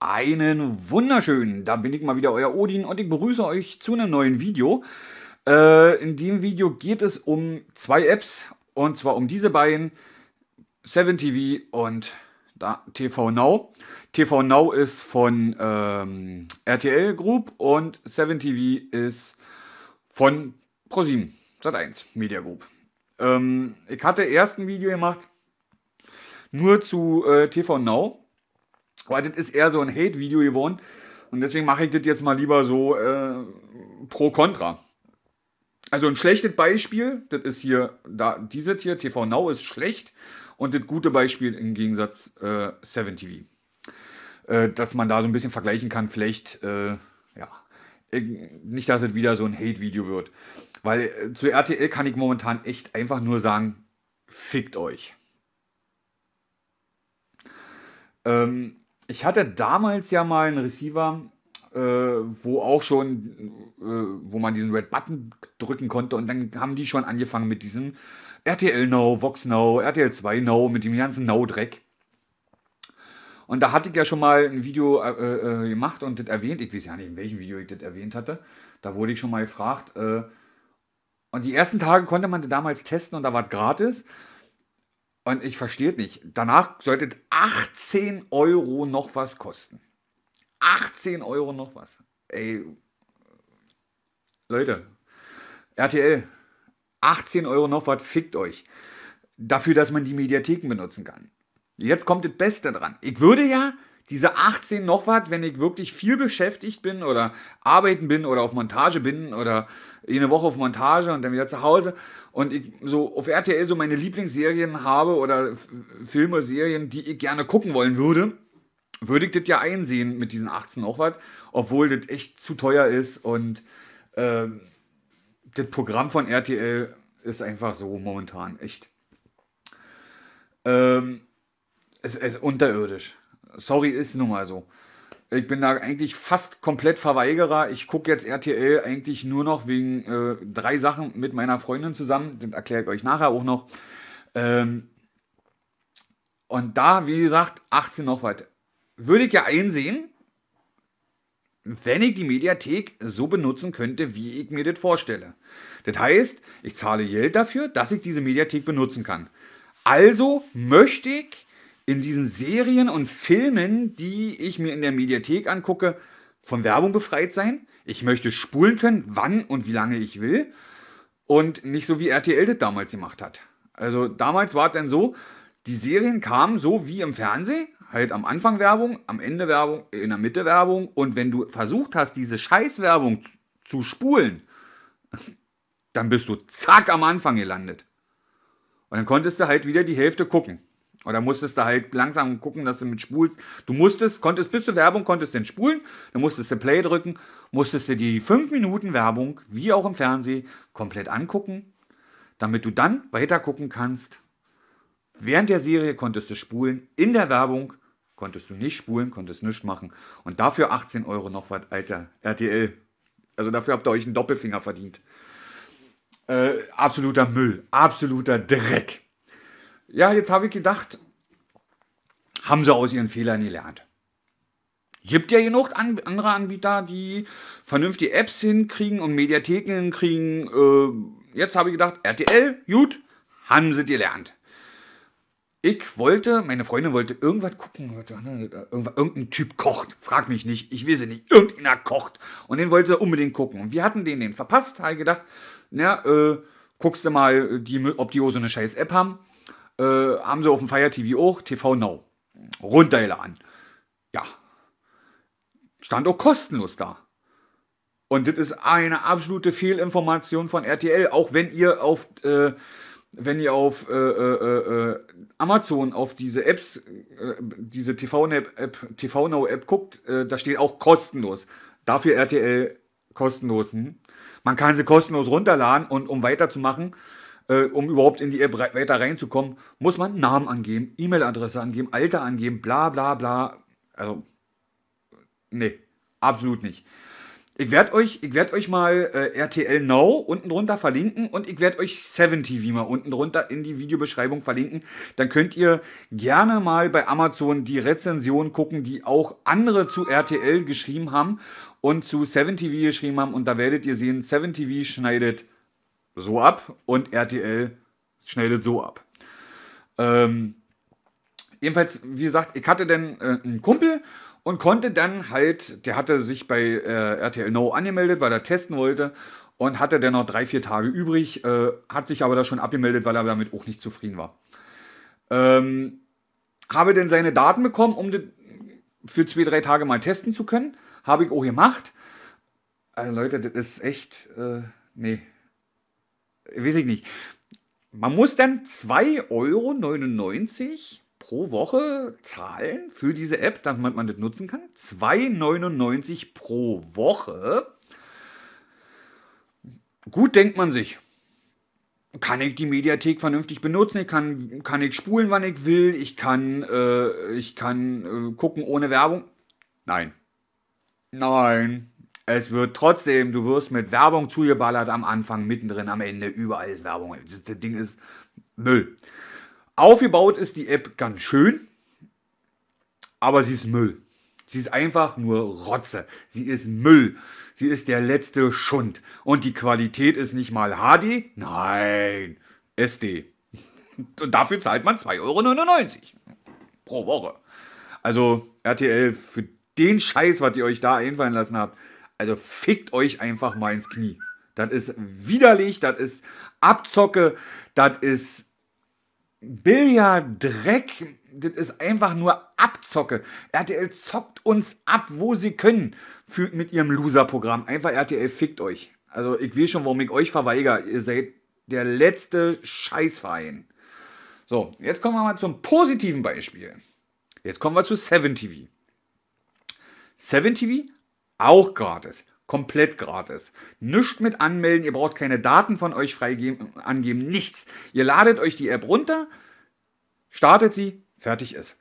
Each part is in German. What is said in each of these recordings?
Einen wunderschönen, da bin ich mal wieder, euer Odin und ich begrüße euch zu einem neuen Video. Äh, in dem Video geht es um zwei Apps und zwar um diese beiden, 7TV und da, TV Now. TV Now ist von ähm, RTL Group und 7TV ist von ProSieben, Sat1 Media Group. Ähm, ich hatte erst ein Video gemacht, nur zu äh, TV Now aber das ist eher so ein Hate-Video geworden. Und deswegen mache ich das jetzt mal lieber so äh, pro kontra. Also ein schlechtes Beispiel, das ist hier, da, dieses hier, TV Now ist schlecht. Und das gute Beispiel im Gegensatz äh, 7TV. Äh, dass man da so ein bisschen vergleichen kann, vielleicht, äh, ja, äh, nicht, dass es wieder so ein Hate-Video wird. Weil äh, zu RTL kann ich momentan echt einfach nur sagen, fickt euch. Ähm, ich hatte damals ja mal einen Receiver, äh, wo auch schon, äh, wo man diesen Red Button drücken konnte und dann haben die schon angefangen mit diesem RTL Now, Vox Now, RTL 2 Now, mit dem ganzen Now-Dreck. Und da hatte ich ja schon mal ein Video äh, äh, gemacht und das erwähnt. Ich weiß ja nicht, in welchem Video ich das erwähnt hatte. Da wurde ich schon mal gefragt. Äh, und die ersten Tage konnte man das damals testen und da war es gratis. Und ich verstehe nicht. Danach sollte 18 Euro noch was kosten. 18 Euro noch was. Ey, Leute, RTL, 18 Euro noch was, fickt euch. Dafür, dass man die Mediatheken benutzen kann. Jetzt kommt das Beste dran. Ich würde ja diese 18 noch was, wenn ich wirklich viel beschäftigt bin oder arbeiten bin oder auf Montage bin oder eine Woche auf Montage und dann wieder zu Hause und ich so auf RTL so meine Lieblingsserien habe oder Filme, Serien, die ich gerne gucken wollen würde, würde ich das ja einsehen mit diesen 18 noch was, obwohl das echt zu teuer ist und äh, das Programm von RTL ist einfach so momentan echt. Ähm, es ist unterirdisch. Sorry, ist nun mal so. Ich bin da eigentlich fast komplett Verweigerer. Ich gucke jetzt RTL eigentlich nur noch wegen äh, drei Sachen mit meiner Freundin zusammen. Das erkläre ich euch nachher auch noch. Ähm und da, wie gesagt, 18 noch was. Würde ich ja einsehen, wenn ich die Mediathek so benutzen könnte, wie ich mir das vorstelle. Das heißt, ich zahle Geld dafür, dass ich diese Mediathek benutzen kann. Also möchte ich in diesen Serien und Filmen, die ich mir in der Mediathek angucke, von Werbung befreit sein. Ich möchte spulen können, wann und wie lange ich will. Und nicht so wie RTL das damals gemacht hat. Also damals war es dann so, die Serien kamen so wie im Fernsehen, halt am Anfang Werbung, am Ende Werbung, in der Mitte Werbung. Und wenn du versucht hast, diese Scheißwerbung zu spulen, dann bist du zack am Anfang gelandet. Und dann konntest du halt wieder die Hälfte gucken. Oder musstest du halt langsam gucken, dass du mit spulst. Du musstest, konntest bis zur Werbung, konntest den spulen, dann musstest du Play drücken, musstest du die 5 Minuten Werbung, wie auch im Fernsehen, komplett angucken, damit du dann weiter gucken kannst. Während der Serie konntest du spulen, in der Werbung konntest du nicht spulen, konntest nichts machen. Und dafür 18 Euro noch was, Alter, RTL. Also dafür habt ihr euch einen Doppelfinger verdient. Äh, absoluter Müll, absoluter Dreck. Ja, jetzt habe ich gedacht, haben sie aus ihren Fehlern gelernt. Gibt ja genug an, andere Anbieter, die vernünftige Apps hinkriegen und Mediatheken hinkriegen. Äh, jetzt habe ich gedacht, RTL, gut, haben sie gelernt. Ich wollte, meine Freundin wollte irgendwas gucken heute. Ne? Irgendein Typ kocht. Frag mich nicht, ich will sie nicht. Irgendeiner kocht. Und den wollte sie unbedingt gucken. Und wir hatten den, den verpasst. Habe ich gedacht, na, äh, guckst du mal, die, ob die so eine scheiß App haben. Äh, haben sie auf dem Fire TV auch, TV Now. Runtergeladen. Ja. Stand auch kostenlos da. Und das ist eine absolute Fehlinformation von RTL, auch wenn ihr auf, äh, wenn ihr auf äh, äh, äh, äh Amazon auf diese Apps, diese TV Now App, TV Now App guckt, da steht auch kostenlos. Dafür RTL kostenlosen. Man kann sie kostenlos runterladen und um weiterzumachen, äh, um überhaupt in die App weiter reinzukommen, muss man Namen angeben, E-Mail-Adresse angeben, Alter angeben, bla bla bla. Also, nee, absolut nicht. Ich werde euch, werd euch mal äh, RTL Now unten drunter verlinken und ich werde euch 7TV mal unten drunter in die Videobeschreibung verlinken. Dann könnt ihr gerne mal bei Amazon die Rezension gucken, die auch andere zu RTL geschrieben haben und zu 7TV geschrieben haben. Und da werdet ihr sehen, 7TV schneidet so ab und RTL schneidet so ab. Ähm, jedenfalls, wie gesagt, ich hatte dann äh, einen Kumpel und konnte dann halt, der hatte sich bei äh, RTL No angemeldet, weil er testen wollte und hatte dann noch drei, vier Tage übrig, äh, hat sich aber da schon abgemeldet, weil er damit auch nicht zufrieden war. Ähm, habe dann seine Daten bekommen, um das für zwei, drei Tage mal testen zu können. Habe ich auch gemacht. Also Leute, das ist echt, äh, nee, weiß ich nicht. Man muss dann 2,99 Euro pro Woche zahlen für diese App, damit man das nutzen kann. 2,99 Euro pro Woche. Gut denkt man sich. Kann ich die Mediathek vernünftig benutzen? Ich kann, kann ich spulen, wann ich will? Ich kann, äh, ich kann äh, gucken ohne Werbung? Nein. Nein. Es wird trotzdem, du wirst mit Werbung zugeballert am Anfang, mittendrin, am Ende, überall ist Werbung. Das, das Ding ist Müll. Aufgebaut ist die App ganz schön, aber sie ist Müll. Sie ist einfach nur Rotze. Sie ist Müll. Sie ist der letzte Schund. Und die Qualität ist nicht mal HD, nein, SD. Und dafür zahlt man 2,99 Euro pro Woche. Also RTL, für den Scheiß, was ihr euch da einfallen lassen habt, also fickt euch einfach mal ins Knie. Das ist widerlich, das ist Abzocke, das ist Billarddreck, das ist einfach nur Abzocke. RTL zockt uns ab, wo sie können, für, mit ihrem Loser-Programm. Einfach RTL fickt euch. Also ich will schon, warum ich euch verweigere. Ihr seid der letzte Scheißverein. So, jetzt kommen wir mal zum positiven Beispiel. Jetzt kommen wir zu 7TV. 7TV auch gratis. Komplett gratis. Nichts mit anmelden, ihr braucht keine Daten von euch freigeben, angeben, nichts. Ihr ladet euch die App runter, startet sie, fertig ist.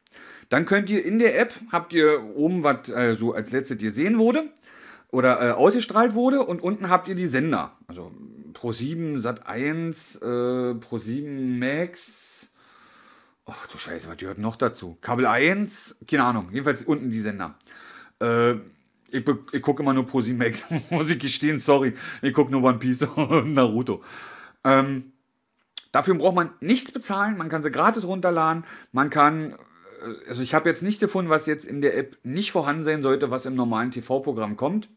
Dann könnt ihr in der App, habt ihr oben, was äh, so als letztes ihr sehen wurde oder äh, ausgestrahlt wurde, und unten habt ihr die Sender. Also Pro7 Sat1, äh, Pro7 Max. Ach du Scheiße, was gehört noch dazu? Kabel 1, keine Ahnung, jedenfalls unten die Sender. Äh, ich, ich gucke immer nur Posimax, muss ich gestehen, sorry. Ich gucke nur One Piece und Naruto. Ähm, dafür braucht man nichts bezahlen, man kann sie gratis runterladen, man kann äh, also ich habe jetzt nicht gefunden, was jetzt in der App nicht vorhanden sein sollte, was im normalen TV-Programm kommt.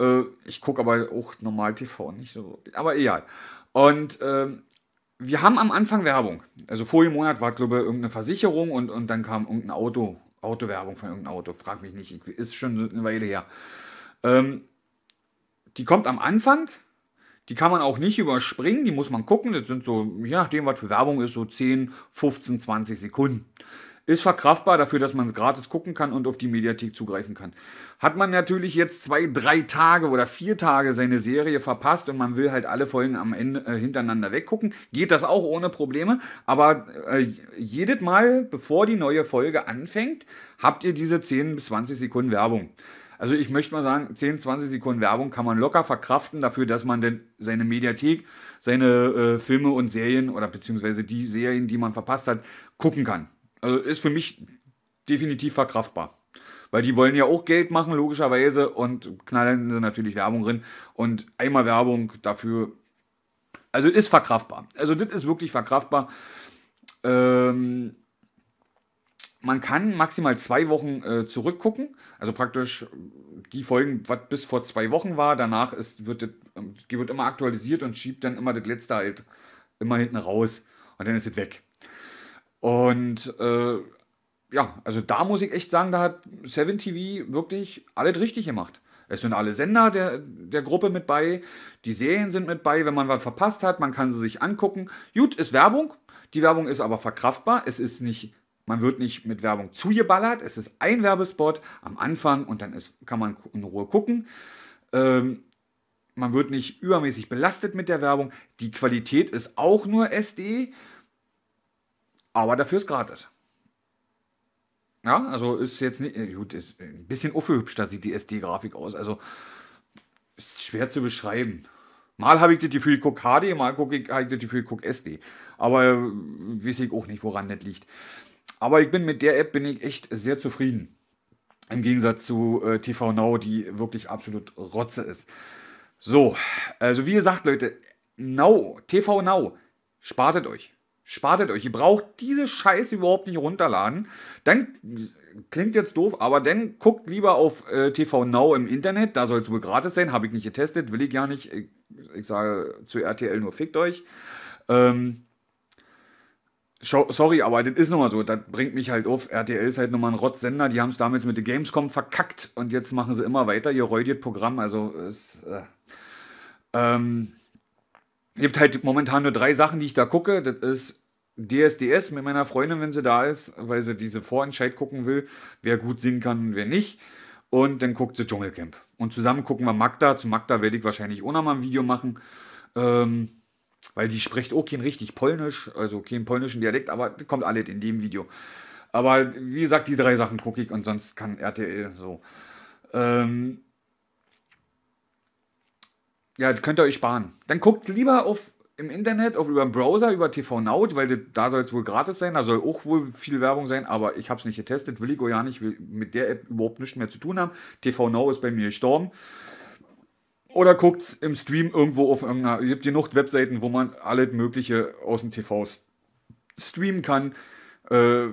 Äh, ich gucke aber auch normal TV nicht so, aber egal. Und äh, wir haben am Anfang Werbung. Also vor dem Monat war, glaube ich, irgendeine Versicherung und, und dann kam irgendein Auto Autowerbung von irgendeinem Auto, frag mich nicht, ist schon eine Weile her. Ähm, die kommt am Anfang, die kann man auch nicht überspringen, die muss man gucken. Das sind so, je nachdem, was für Werbung ist, so 10, 15, 20 Sekunden. Ist verkraftbar dafür, dass man es gratis gucken kann und auf die Mediathek zugreifen kann. Hat man natürlich jetzt zwei, drei Tage oder vier Tage seine Serie verpasst und man will halt alle Folgen am Ende äh, hintereinander weggucken, geht das auch ohne Probleme. Aber äh, jedes Mal, bevor die neue Folge anfängt, habt ihr diese 10 bis 20 Sekunden Werbung. Also ich möchte mal sagen, 10, 20 Sekunden Werbung kann man locker verkraften dafür, dass man denn seine Mediathek, seine äh, Filme und Serien oder beziehungsweise die Serien, die man verpasst hat, gucken kann. Also ist für mich definitiv verkraftbar. Weil die wollen ja auch Geld machen, logischerweise, und knallen sie natürlich Werbung drin. Und einmal Werbung dafür. Also ist verkraftbar. Also das ist wirklich verkraftbar. Ähm, man kann maximal zwei Wochen äh, zurückgucken. Also praktisch äh, die Folgen, was bis vor zwei Wochen war. Danach ist, wird, das, ähm, wird immer aktualisiert und schiebt dann immer das letzte halt immer hinten raus. Und dann ist es weg. Und äh, ja, also da muss ich echt sagen, da hat 7 TV wirklich alles richtig gemacht. Es sind alle Sender der, der Gruppe mit bei, die Serien sind mit bei, wenn man was verpasst hat, man kann sie sich angucken. Gut, ist Werbung, die Werbung ist aber verkraftbar, es ist nicht man wird nicht mit Werbung zugeballert. Es ist ein Werbespot am Anfang und dann ist, kann man in Ruhe gucken. Ähm, man wird nicht übermäßig belastet mit der Werbung. Die Qualität ist auch nur SD aber dafür ist gratis. Ja, also ist jetzt nicht, äh, gut, ist ein bisschen aufgehübscht, da sieht die SD-Grafik aus. Also ist schwer zu beschreiben. Mal habe ich das Gefühl, ich gucke HD, mal gucke ich, habe ich das Gefühl, ich gucke SD. Aber äh, weiß ich auch nicht, woran das liegt. Aber ich bin mit der App bin ich echt sehr zufrieden. Im Gegensatz zu äh, TV Now, die wirklich absolut Rotze ist. So, also wie gesagt, Leute, Now, TV Now, spartet euch. Spartet euch. Ihr braucht diese Scheiße überhaupt nicht runterladen. Dann klingt jetzt doof, aber dann guckt lieber auf äh, TV Now im Internet. Da soll es wohl gratis sein. Habe ich nicht getestet, will ich gar nicht. Ich, ich sage zu RTL nur fickt euch. Ähm, sorry, aber das ist nochmal so. Das bringt mich halt auf. RTL ist halt nochmal ein Rotzsender. Die haben es damals mit der Gamescom verkackt und jetzt machen sie immer weiter. Ihr räudiert Programm. Also, ist, äh, ähm, gibt halt momentan nur drei Sachen, die ich da gucke. Das ist DSDS mit meiner Freundin, wenn sie da ist, weil sie diese Vorentscheid gucken will, wer gut singen kann und wer nicht. Und dann guckt sie Dschungelcamp. Und zusammen gucken wir Magda. Zu Magda werde ich wahrscheinlich auch nochmal ein Video machen. Ähm, weil die spricht auch kein richtig Polnisch, also keinen polnischen Dialekt, aber das kommt alles in dem Video. Aber wie gesagt, die drei Sachen gucke ich und sonst kann RTL so. Ähm, ja, könnt ihr euch sparen. Dann guckt lieber auf im Internet, auf über den Browser, über TV Now, weil das, da soll es wohl gratis sein, da soll auch wohl viel Werbung sein, aber ich habe es nicht getestet, will ich auch ja nicht, will mit der App überhaupt nichts mehr zu tun haben. TV Now ist bei mir gestorben. Oder guckt im Stream irgendwo auf irgendeiner, ihr habt genug Webseiten, wo man alles Mögliche aus dem TV streamen kann. Äh,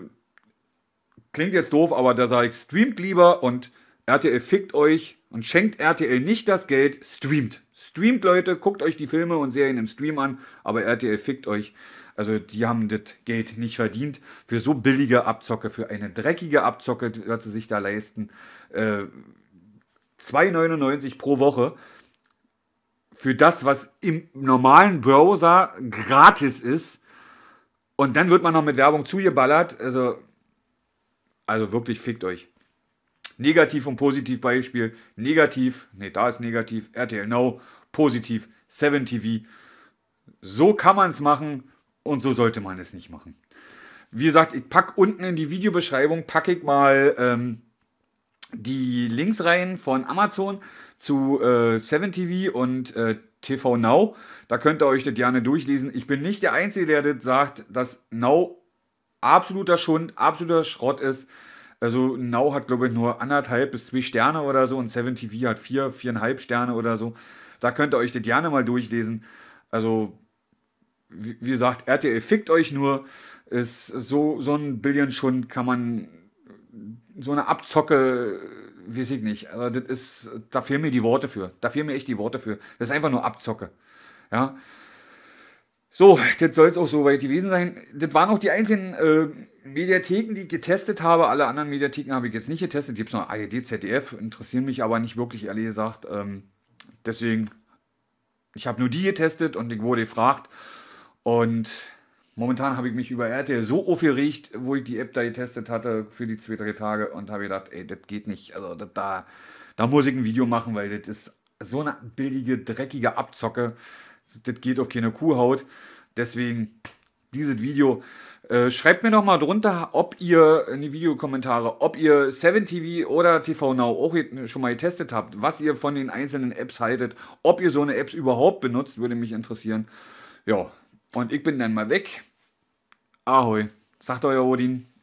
klingt jetzt doof, aber da sage ich, streamt lieber und RTL fickt euch und schenkt RTL nicht das Geld, streamt. Streamt, Leute, guckt euch die Filme und Serien im Stream an, aber RTL fickt euch. Also die haben das Geld nicht verdient für so billige Abzocke, für eine dreckige Abzocke, was sie sich da leisten. Äh, 2,99 pro Woche für das, was im normalen Browser gratis ist. Und dann wird man noch mit Werbung zugeballert. Also, also wirklich fickt euch. Negativ- und positiv Beispiel. Negativ, nee, da ist negativ, RTL Now, positiv, 7TV. So kann man es machen und so sollte man es nicht machen. Wie gesagt, ich packe unten in die Videobeschreibung, packe ich mal ähm, die Links rein von Amazon zu äh, 7TV und äh, TV Now. Da könnt ihr euch das gerne durchlesen. Ich bin nicht der Einzige, der das sagt, dass Now absoluter Schund, absoluter Schrott ist. Also Now hat, glaube ich, nur anderthalb bis zwei Sterne oder so und 7TV hat vier, viereinhalb Sterne oder so. Da könnt ihr euch das gerne mal durchlesen. Also, wie, wie gesagt, RTL fickt euch nur. Ist so, so ein Billion-Schund kann man so eine Abzocke, weiß ich nicht. Also das ist, da fehlen mir die Worte für. Da fehlen mir echt die Worte für. Das ist einfach nur Abzocke. Ja. So, das soll es auch soweit gewesen sein. Das waren auch die einzelnen äh, Mediatheken, die ich getestet habe. Alle anderen Mediatheken habe ich jetzt nicht getestet. Gibt es noch ARD, e ZDF, interessieren mich aber nicht wirklich, ehrlich gesagt. Ähm, deswegen, ich habe nur die getestet und ich wurde gefragt. Und Momentan habe ich mich über RTL so aufgeregt, wo ich die App da getestet hatte für die zwei, drei Tage und habe gedacht, ey, das geht nicht. Also das, da, da muss ich ein Video machen, weil das ist so eine billige, dreckige Abzocke. Das geht auf keine Kuhhaut. Deswegen dieses Video. Äh, schreibt mir noch mal drunter, ob ihr äh, in die Videokommentare, ob ihr 7TV oder TV Now auch schon mal getestet habt, was ihr von den einzelnen Apps haltet, ob ihr so eine Apps überhaupt benutzt, würde mich interessieren. Ja, und ich bin dann mal weg. Ahoi, sagt euer Odin.